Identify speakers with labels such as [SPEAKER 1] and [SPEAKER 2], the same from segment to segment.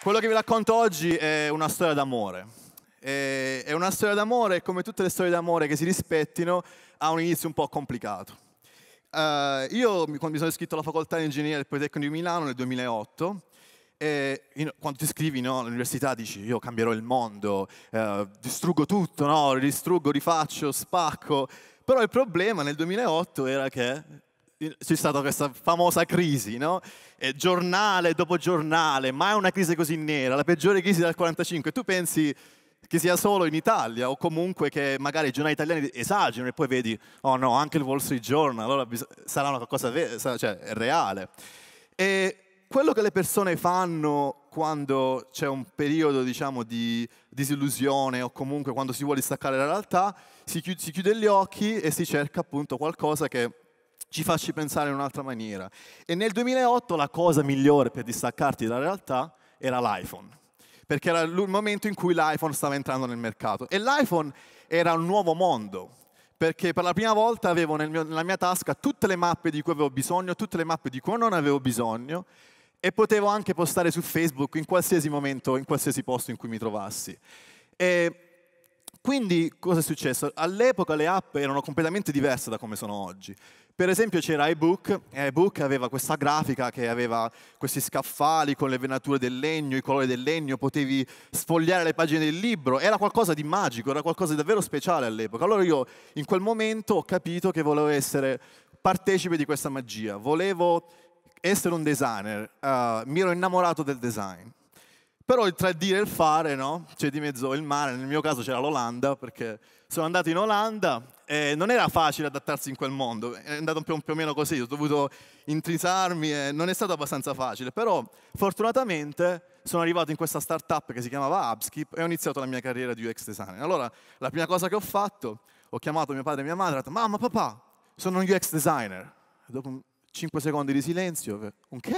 [SPEAKER 1] Quello che vi racconto oggi è una storia d'amore. È una storia d'amore, come tutte le storie d'amore che si rispettino, ha un inizio un po' complicato. Uh, io, quando mi sono iscritto alla facoltà di ingegneria del Politecnico di Milano nel 2008, e quando ti scrivi no, all'università dici io cambierò il mondo, eh, distruggo tutto, no, ristruggo, rifaccio, spacco. Però il problema nel 2008 era che c'è stata questa famosa crisi, no? E giornale dopo giornale, mai una crisi così nera, la peggiore crisi dal 45. Tu pensi che sia solo in Italia o comunque che magari i giornali italiani esagerano e poi vedi, oh no, anche il Wall Street Journal, allora sarà una cosa vera, cioè, reale. E quello che le persone fanno quando c'è un periodo diciamo, di disillusione o comunque quando si vuole staccare la realtà, si, chiude gli occhi e si cerca appunto qualcosa che ci facci pensare in un'altra maniera. E nel 2008 la cosa migliore per distaccarti dalla realtà era l'iPhone, perché era il momento in cui l'iPhone stava entrando nel mercato. E l'iPhone era un nuovo mondo, perché per la prima volta avevo nel mio, nella mia tasca tutte le mappe di cui avevo bisogno, tutte le mappe di cui non avevo bisogno, e potevo anche postare su Facebook in qualsiasi momento, in qualsiasi posto in cui mi trovassi. E quindi cosa è successo? All'epoca le app erano completamente diverse da come sono oggi. Per esempio c'era iBook, e iBook aveva questa grafica che aveva questi scaffali con le venature del legno, i colori del legno, potevi sfogliare le pagine del libro, era qualcosa di magico, era qualcosa di davvero speciale all'epoca. Allora io in quel momento ho capito che volevo essere partecipe di questa magia, volevo essere un designer, uh, mi ero innamorato del design. Però tra il dire e il fare, no? C'è cioè, di mezzo il mare, nel mio caso c'era l'Olanda, perché sono andato in Olanda e non era facile adattarsi in quel mondo, è andato più, più o meno così, ho dovuto intrisarmi e non è stato abbastanza facile, però fortunatamente sono arrivato in questa startup che si chiamava Upskip e ho iniziato la mia carriera di UX designer. Allora, la prima cosa che ho fatto, ho chiamato mio padre e mia madre, ho detto, mamma, papà, sono un UX designer. E dopo 5 secondi di silenzio, un che?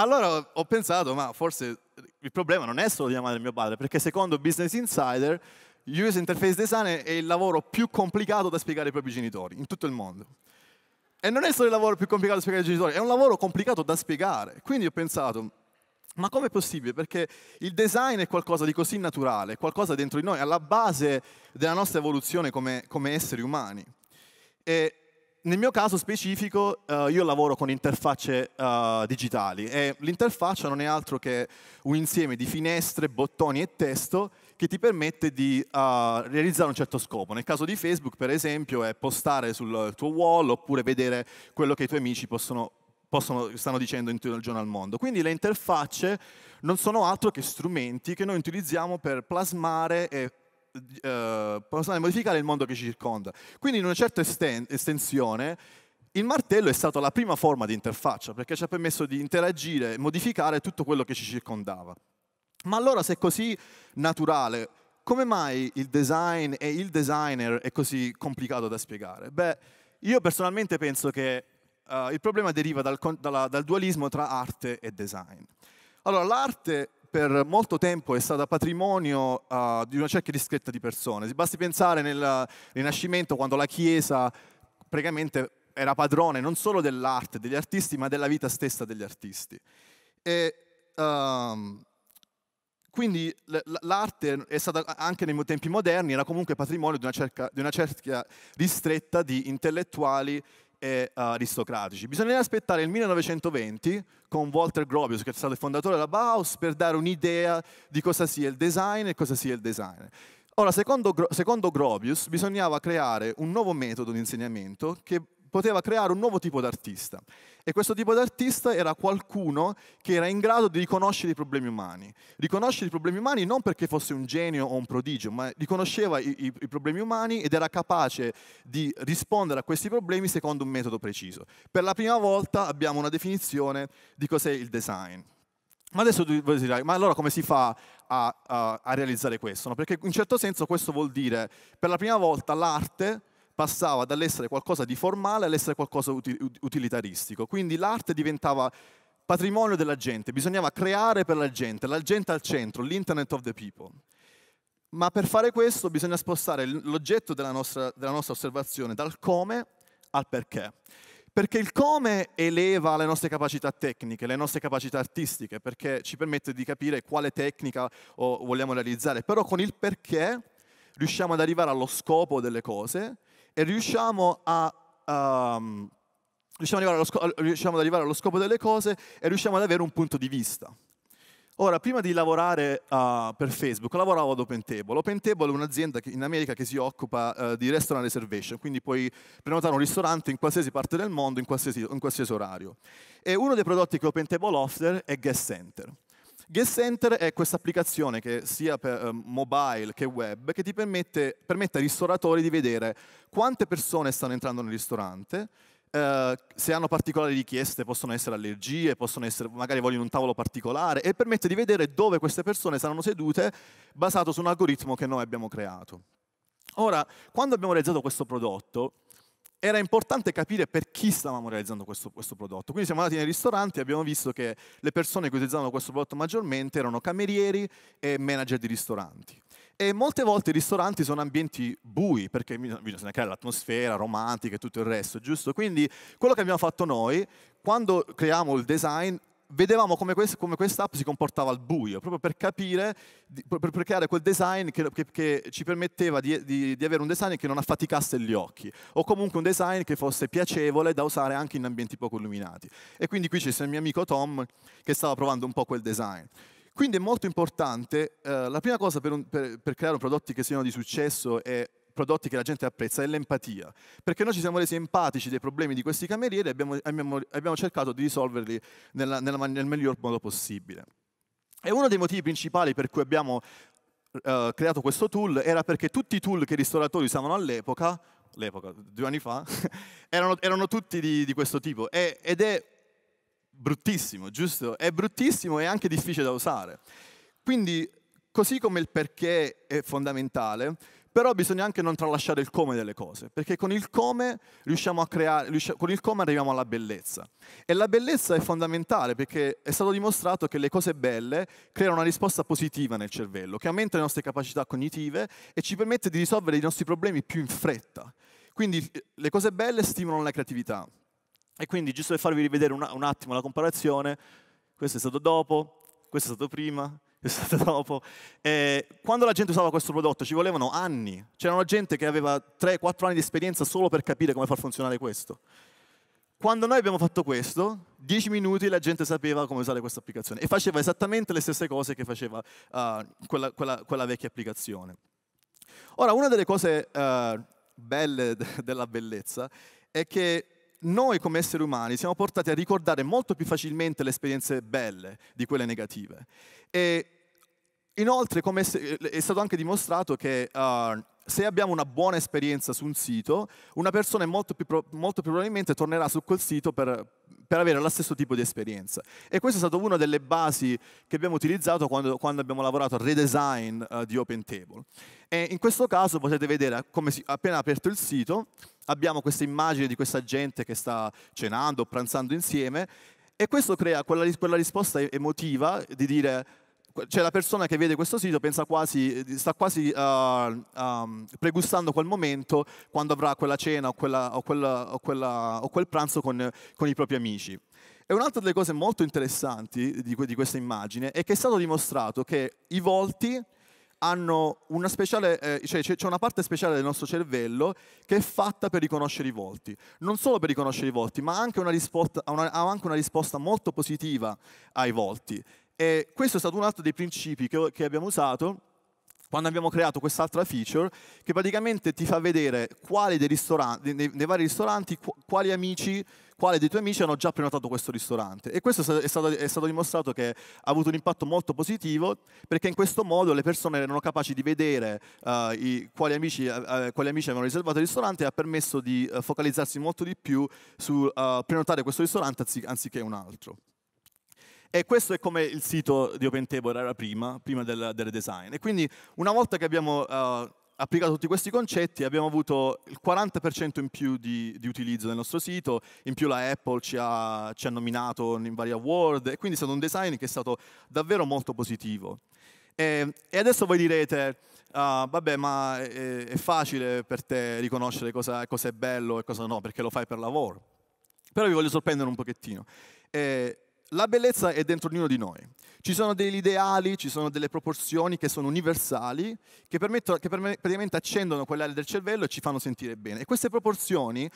[SPEAKER 1] Allora ho pensato, ma forse il problema non è solo di mia mio padre, perché secondo Business Insider, User Interface Design è il lavoro più complicato da spiegare ai propri genitori, in tutto il mondo. E non è solo il lavoro più complicato da spiegare ai genitori, è un lavoro complicato da spiegare. Quindi ho pensato, ma com'è possibile? Perché il design è qualcosa di così naturale, qualcosa dentro di noi, alla base della nostra evoluzione come, come esseri umani. E nel mio caso specifico uh, io lavoro con interfacce uh, digitali e l'interfaccia non è altro che un insieme di finestre, bottoni e testo che ti permette di uh, realizzare un certo scopo. Nel caso di Facebook, per esempio, è postare sul tuo wall oppure vedere quello che i tuoi amici possono, possono, stanno dicendo in tutto il giorno al mondo. Quindi le interfacce non sono altro che strumenti che noi utilizziamo per plasmare e eh, possono modificare il mondo che ci circonda. Quindi in una certa estensione il martello è stata la prima forma di interfaccia perché ci ha permesso di interagire e modificare tutto quello che ci circondava. Ma allora se è così naturale, come mai il design e il designer è così complicato da spiegare? Beh, io personalmente penso che uh, il problema deriva dal, dalla, dal dualismo tra arte e design. Allora, l'arte per molto tempo è stata patrimonio uh, di una cerchia ristretta di persone. Basti pensare nel Rinascimento quando la Chiesa praticamente era padrone non solo dell'arte, degli artisti, ma della vita stessa degli artisti. E, um, quindi l'arte è stata anche nei tempi moderni, era comunque patrimonio di una, cerca, di una cerchia ristretta di intellettuali e eh, aristocratici. Bisogna aspettare il 1920 con Walter Gropius, che è stato il fondatore della Bauhaus, per dare un'idea di cosa sia il design e cosa sia il design. Ora, secondo, secondo Gropius, bisognava creare un nuovo metodo di insegnamento che poteva creare un nuovo tipo d'artista. E questo tipo d'artista era qualcuno che era in grado di riconoscere i problemi umani. Riconoscere i problemi umani non perché fosse un genio o un prodigio, ma riconosceva i, i, i problemi umani ed era capace di rispondere a questi problemi secondo un metodo preciso. Per la prima volta abbiamo una definizione di cos'è il design. Ma adesso tu vuoi direte, ma allora come si fa a, a, a realizzare questo? No? Perché in certo senso questo vuol dire, per la prima volta l'arte passava dall'essere qualcosa di formale all'essere qualcosa utilitaristico. Quindi l'arte diventava patrimonio della gente, bisognava creare per la gente, la gente al centro, l'internet of the people. Ma per fare questo bisogna spostare l'oggetto della nostra, della nostra osservazione dal come al perché. Perché il come eleva le nostre capacità tecniche, le nostre capacità artistiche, perché ci permette di capire quale tecnica vogliamo realizzare, però con il perché riusciamo ad arrivare allo scopo delle cose e riusciamo a... Um, riusciamo, ad scopo, riusciamo ad arrivare allo scopo delle cose e riusciamo ad avere un punto di vista. Ora, prima di lavorare uh, per Facebook, lavoravo ad Open Table. Open Table è un'azienda in America che si occupa uh, di restaurant reservation, quindi puoi prenotare un ristorante in qualsiasi parte del mondo, in qualsiasi, in qualsiasi orario. E uno dei prodotti che Open Table offre è Guest Center. GetCenter è questa applicazione che sia per eh, mobile che web che ti permette, permette, ai ristoratori di vedere quante persone stanno entrando nel ristorante, eh, se hanno particolari richieste, possono essere allergie, possono essere, magari vogliono un tavolo particolare e permette di vedere dove queste persone saranno sedute basato su un algoritmo che noi abbiamo creato. Ora, quando abbiamo realizzato questo prodotto, era importante capire per chi stavamo realizzando questo, questo, prodotto. Quindi siamo andati nei ristoranti e abbiamo visto che le persone che utilizzavano questo prodotto maggiormente erano camerieri e manager di ristoranti. E molte volte i ristoranti sono ambienti bui, perché bisogna creare l'atmosfera romantica e tutto il resto, giusto? Quindi quello che abbiamo fatto noi, quando creiamo il design, vedevamo come, quest'app si comportava al buio, proprio per capire, per, creare quel design che, che, che ci permetteva di, di, di, avere un design che non affaticasse gli occhi, o comunque un design che fosse piacevole da usare anche in ambienti poco illuminati. E quindi qui c'è il mio amico Tom che stava provando un po' quel design. Quindi è molto importante, eh, la prima cosa per, un, per, per creare prodotti che siano di successo è prodotti che la gente apprezza è l'empatia, perché noi ci siamo resi empatici dei problemi di questi camerieri e abbiamo, abbiamo, abbiamo cercato di risolverli nella, nella, nel miglior modo possibile. E uno dei motivi principali per cui abbiamo eh, creato questo tool era perché tutti i tool che i ristoratori usavano all'epoca, due anni fa, erano, erano, tutti di, di questo tipo e, ed è bruttissimo, giusto? È bruttissimo e anche difficile da usare. Quindi, così come il perché è fondamentale, però bisogna anche non tralasciare il come delle cose, perché con il come, creare, con il come arriviamo alla bellezza. E la bellezza è fondamentale perché è stato dimostrato che le cose belle creano una risposta positiva nel cervello, che aumenta le nostre capacità cognitive e ci permette di risolvere i nostri problemi più in fretta. Quindi le cose belle stimolano la creatività. E quindi, giusto per farvi rivedere un attimo la comparazione, questo è stato dopo, questo è stato prima, è dopo. E eh, quando la gente usava questo prodotto ci volevano anni. C'era una gente che aveva 3-4 anni di esperienza solo per capire come far funzionare questo. Quando noi abbiamo fatto questo, 10 minuti la gente sapeva come usare questa applicazione e faceva esattamente le stesse cose che faceva uh, quella, quella, quella, vecchia applicazione. Ora, una delle cose uh, belle della bellezza è che noi come esseri umani siamo portati a ricordare molto più facilmente le esperienze belle di quelle negative. E Inoltre è stato anche dimostrato che uh, se abbiamo una buona esperienza su un sito, una persona molto più, molto più probabilmente tornerà su quel sito per, per, avere lo stesso tipo di esperienza. E questa è stata una delle basi che abbiamo utilizzato quando, quando abbiamo lavorato al redesign uh, di Table. E in questo caso potete vedere come si, appena aperto il sito, abbiamo questa immagine di questa gente che sta cenando o pranzando insieme e questo crea quella, quella risposta emotiva di dire cioè la persona che vede questo sito quasi, eh, sta quasi uh, um, pregustando quel momento quando avrà quella cena o, quella, o, quella, o, quella, o quel pranzo con, con, i propri amici. E un'altra delle cose molto interessanti di, di questa immagine è che è stato dimostrato che i volti hanno una speciale, eh, cioè c'è una parte speciale del nostro cervello che è fatta per riconoscere i volti. Non solo per riconoscere i volti, ma anche una risposta, una, ha anche una risposta molto positiva ai volti. E questo è stato un altro dei principi che, che abbiamo usato quando abbiamo creato quest'altra feature che praticamente ti fa vedere quali dei, ristoranti, nei, nei vari ristoranti, quali amici, quali dei tuoi amici hanno già prenotato questo ristorante. E questo è stato, è stato, dimostrato che ha avuto un impatto molto positivo perché in questo modo le persone erano capaci di vedere uh, i, quali, amici, uh, quali, amici, avevano riservato il ristorante e ha permesso di uh, focalizzarsi molto di più su prenotare questo ristorante anziché un altro. E questo è come il sito di Open Table era prima, prima del, del redesign. E quindi una volta che abbiamo uh, applicato tutti questi concetti abbiamo avuto il 40% in più di, di, utilizzo del nostro sito, in più la Apple ci ha, ci ha nominato in vari award, e quindi è stato un design che è stato davvero molto positivo. E, e adesso voi direte, ah, vabbè ma è, è, facile per te riconoscere cosa, cosa, è bello e cosa no, perché lo fai per lavoro. Però vi voglio sorprendere un pochettino. E, la bellezza è dentro ognuno di noi. Ci sono degli ideali, ci sono delle proporzioni che sono universali, che, permettono, che praticamente accendono quell'area del cervello e ci fanno sentire bene. E queste proporzioni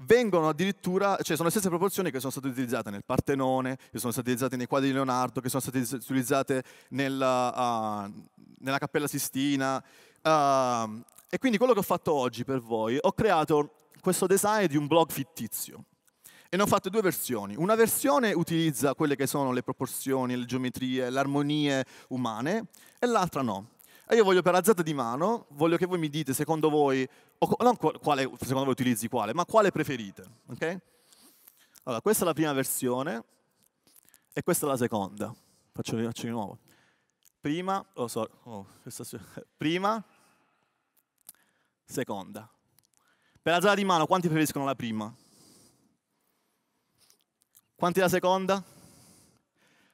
[SPEAKER 1] vengono addirittura, cioè sono le stesse proporzioni che sono state utilizzate nel Partenone, che sono state utilizzate nei quadri di Leonardo, che sono state utilizzate nella, uh, nella Cappella Sistina. Uh, e quindi quello che ho fatto oggi per voi, ho creato questo design di un blog fittizio. E ne ho fatte due versioni. Una versione utilizza quelle che sono le proporzioni, le geometrie, le armonie umane, e l'altra no. E io voglio per alzata di mano, voglio che voi mi dite secondo voi, non quale, secondo voi utilizzi quale, ma quale preferite. Okay? Allora, questa è la prima versione e questa è la seconda. Faccio, faccio di nuovo. Prima, oh, sorry, oh, questa, prima, seconda. Per alzata di mano, quanti preferiscono la prima? Quanti è la seconda?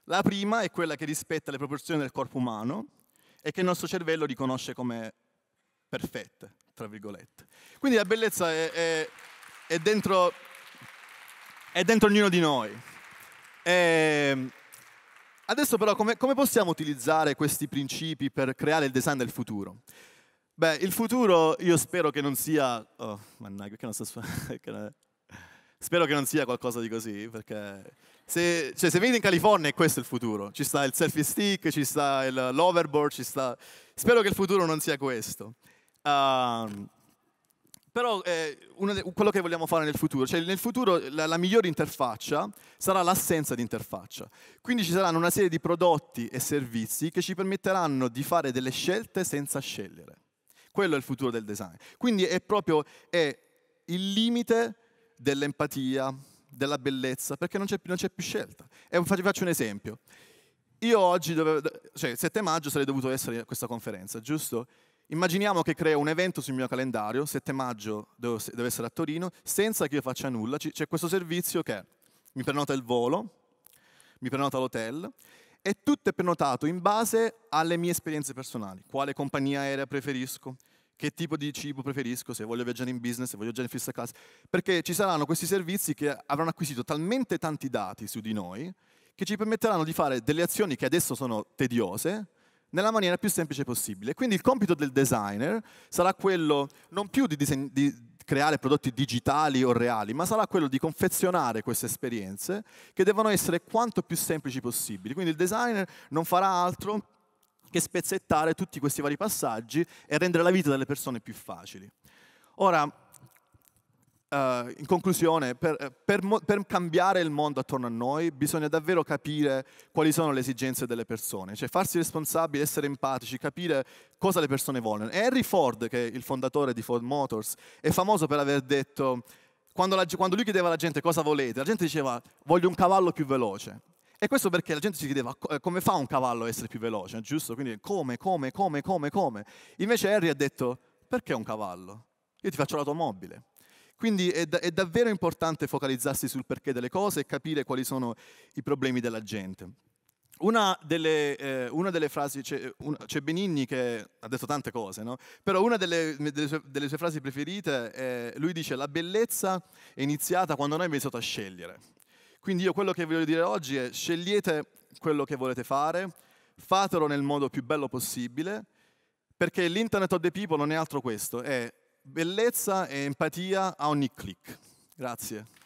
[SPEAKER 1] La prima è quella che rispetta le proporzioni del corpo umano e che il nostro cervello riconosce come perfette, tra virgolette. Quindi la bellezza è, è, è, dentro, è dentro, ognuno di noi. E ehm, adesso però come, come possiamo utilizzare questi principi per creare il design del futuro? Beh, il futuro io spero che non sia... Oh, mannaggia, che non sta suonando... Spero che non sia qualcosa di così, perché se, cioè, se venite in California è questo il futuro. Ci sta il selfie stick, ci sta l'overboard, ci sta... Spero che il futuro non sia questo. Uh, però eh, de, quello che vogliamo fare nel futuro, cioè nel futuro la, la migliore interfaccia sarà l'assenza di interfaccia. Quindi ci saranno una serie di prodotti e servizi che ci permetteranno di fare delle scelte senza scegliere. Quello è il futuro del design. Quindi è proprio è il limite dell'empatia, della bellezza, perché non c'è, più, non c'è più scelta. E vi faccio un esempio. Io oggi, dovevo, cioè 7 maggio sarei dovuto essere a questa conferenza, giusto? Immaginiamo che creo un evento sul mio calendario, 7 maggio devo, devo essere a Torino, senza che io faccia nulla. C'è questo servizio che mi prenota il volo, mi prenota l'hotel e tutto è prenotato in base alle mie esperienze personali, quale compagnia aerea preferisco, che tipo di cibo preferisco, se voglio viaggiare in business, se voglio viaggiare in fissa classe, perché ci saranno questi servizi che avranno acquisito talmente tanti dati su di noi che ci permetteranno di fare delle azioni che adesso sono tediose nella maniera più semplice possibile. Quindi il compito del designer sarà quello non più di, di creare prodotti digitali o reali, ma sarà quello di confezionare queste esperienze che devono essere quanto più semplici possibili. Quindi il designer non farà altro che spezzettare tutti questi vari passaggi e rendere la vita delle persone più facili. Ora, Uh, in conclusione, per, eh, per, per, cambiare il mondo attorno a noi bisogna davvero capire quali sono le esigenze delle persone, cioè farsi responsabili, essere empatici, capire cosa le persone vogliono. Henry Ford, che è il fondatore di Ford Motors, è famoso per aver detto, quando, la, quando lui chiedeva alla gente cosa volete, la gente diceva voglio un cavallo più veloce. E questo perché la gente si chiedeva come fa un cavallo a essere più veloce, giusto? Quindi come, come, come, come, come. Invece Harry ha detto perché un cavallo? Io ti faccio l'automobile. Quindi è, da- è davvero importante focalizzarsi sul perché delle cose e capire quali sono i problemi della gente. Una delle, eh, una delle, frasi, c'è, un, c'è, Benigni che ha detto tante cose, no? però una delle, delle, sue, delle, sue, frasi preferite è, lui dice la bellezza è iniziata quando noi abbiamo iniziato a scegliere. Quindi io quello che voglio dire oggi è scegliete quello che volete fare, fatelo nel modo più bello possibile, perché l'Internet of the People non è altro questo, è bellezza e empatia a ogni click. Grazie.